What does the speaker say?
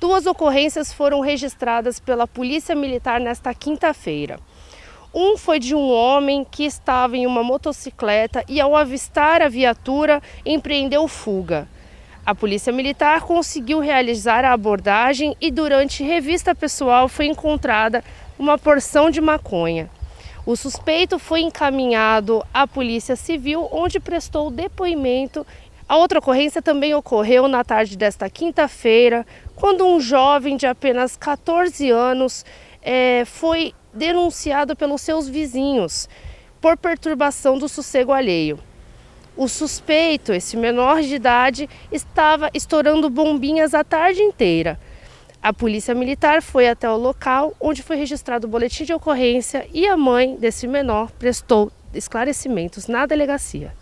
Duas ocorrências foram registradas pela Polícia Militar nesta quinta-feira. Um foi de um homem que estava em uma motocicleta e, ao avistar a viatura, empreendeu fuga. A Polícia Militar conseguiu realizar a abordagem e, durante revista pessoal, foi encontrada uma porção de maconha. O suspeito foi encaminhado à Polícia Civil, onde prestou depoimento a outra ocorrência também ocorreu na tarde desta quinta-feira, quando um jovem de apenas 14 anos é, foi denunciado pelos seus vizinhos por perturbação do sossego alheio. O suspeito, esse menor de idade, estava estourando bombinhas a tarde inteira. A polícia militar foi até o local onde foi registrado o boletim de ocorrência e a mãe desse menor prestou esclarecimentos na delegacia.